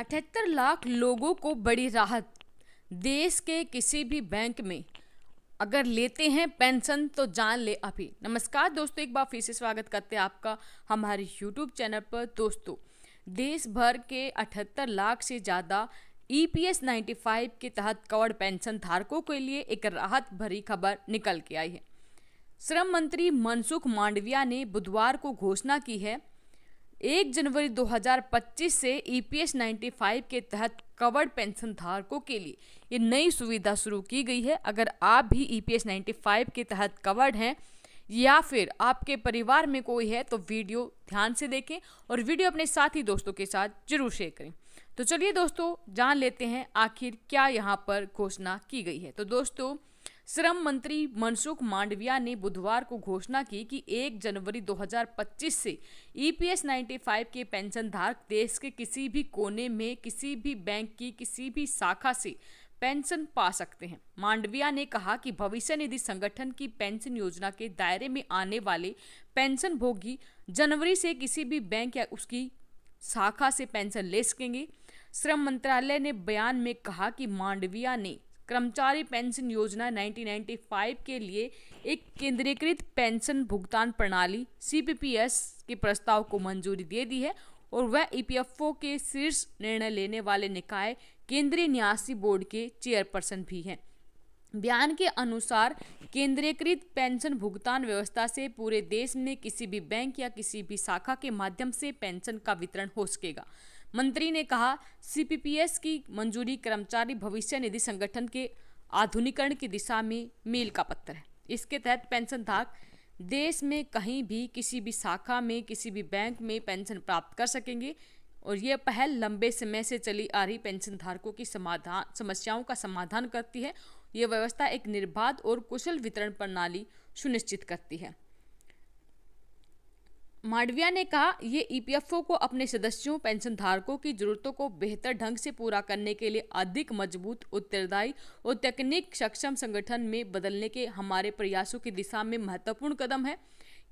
अठहत्तर लाख लोगों को बड़ी राहत देश के किसी भी बैंक में अगर लेते हैं पेंशन तो जान ले अभी नमस्कार दोस्तों एक बार फिर से स्वागत करते हैं आपका हमारे यूट्यूब चैनल पर दोस्तों देश भर के अठहत्तर लाख से ज़्यादा E P S ninety five के तहत कवर्ड पेंशन धारकों के लिए एक राहत भरी खबर निकल के आई है श्रम मंत्री मनसुख मांडविया ने बुधवार को घोषणा की है एक जनवरी 2025 से ईपीएस e 95 के तहत कवर्ड पेंशन धारकों के लिए ये नई सुविधा शुरू की गई है अगर आप भी ईपीएस e 95 के तहत कवर्ड हैं या फिर आपके परिवार में कोई है तो वीडियो ध्यान से देखें और वीडियो अपने साथी दोस्तों के साथ जरूर शेयर करें तो चलिए दोस्तों जान लेते हैं आखिर क्या यहाँ पर घोषणा की गई है तो दोस्तों श्रम मंत्री मनसुख मांडविया ने बुधवार को घोषणा की कि 1 जनवरी 2025 से ईपीएस e 95 के पेंशन धारक देश के किसी भी कोने में किसी भी बैंक की किसी भी शाखा से पेंशन पा सकते हैं मांडविया ने कहा कि भविष्य निधि संगठन की पेंशन योजना के दायरे में आने वाले पेंशन भोगी जनवरी से किसी भी बैंक या उसकी शाखा से पेंशन ले सकेंगे श्रम मंत्रालय ने बयान में कहा कि मांडविया ने कर्मचारी पेंशन योजना 1995 के लिए एक केंद्रीकृत पेंशन भुगतान प्रणाली सी के प्रस्ताव को मंजूरी दे दी है और वह ईपीएफओ e के शीर्ष निर्णय लेने वाले निकाय केंद्रीय न्यासी बोर्ड के चेयरपर्सन भी हैं बयान के अनुसार केंद्रीयकृत पेंशन भुगतान व्यवस्था से पूरे देश में किसी भी बैंक या किसी भी शाखा के माध्यम से पेंशन का वितरण हो सकेगा मंत्री ने कहा सीपीपीएस की मंजूरी कर्मचारी भविष्य निधि संगठन के आधुनिकरण की दिशा में मील का पत्थर है इसके तहत पेंशन धाक देश में कहीं भी किसी भी शाखा में किसी भी बैंक में पेंशन प्राप्त कर सकेंगे और यह पहल लंबे समय से चली आ रही पेंशन धारकों की समाधान समस्याओं का समाधान करती है यह व्यवस्था एक निर्बाध और कुशल वितरण प्रणाली सुनिश्चित करती है मांडविया ने कहा ये ईपीएफओ e को अपने सदस्यों पेंशन धारकों की जरूरतों को बेहतर ढंग से पूरा करने के लिए अधिक मजबूत उत्तरदायी और तकनीक सक्षम संगठन में बदलने के हमारे प्रयासों की दिशा में महत्वपूर्ण कदम है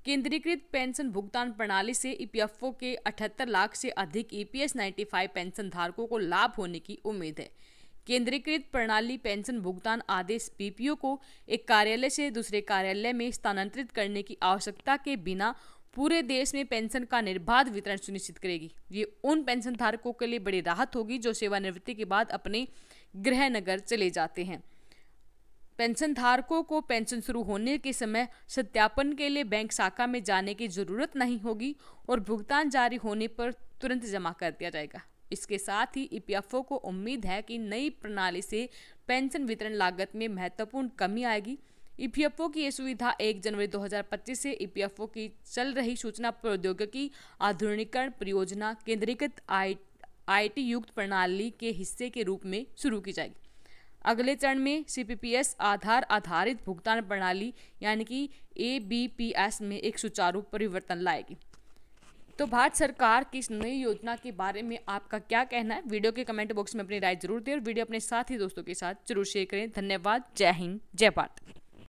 केंद्रीकृत पेंशन भुगतान प्रणाली से ईपीएफओ e के 78 लाख से अधिक ईपीएस e 95 पेंशन धारकों को लाभ होने की उम्मीद है केंद्रीकृत प्रणाली पेंशन भुगतान आदेश पीपीओ को एक कार्यालय से दूसरे कार्यालय में स्थानांतरित करने की आवश्यकता के बिना पूरे देश में पेंशन का निर्बाध वितरण सुनिश्चित करेगी ये उन पेंशन धारकों के लिए बड़ी राहत होगी जो सेवानिवृत्ति के बाद अपने गृह नगर चले जाते हैं पेंशन धारकों को पेंशन शुरू होने के समय सत्यापन के लिए बैंक शाखा में जाने की जरूरत नहीं होगी और भुगतान जारी होने पर तुरंत जमा कर दिया जाएगा इसके साथ ही ई को उम्मीद है कि नई प्रणाली से पेंशन वितरण लागत में महत्वपूर्ण कमी आएगी ईपीएफओ की ये सुविधा 1 जनवरी 2025 से ईपीएफओ की चल रही सूचना प्रौद्योगिकी आधुनिकरण परियोजना केंद्रीकृत आई आईटी युक्त प्रणाली के हिस्से के रूप में शुरू की जाएगी अगले चरण में सीपीपीएस आधार आधारित भुगतान प्रणाली यानी कि ए में एक सुचारू परिवर्तन लाएगी तो भारत सरकार की इस नई योजना के बारे में आपका क्या कहना है वीडियो के कमेंट बॉक्स में अपनी राय जरूर दें और वीडियो अपने साथ ही दोस्तों के साथ जरूर शेयर करें धन्यवाद जय हिंद जय भारत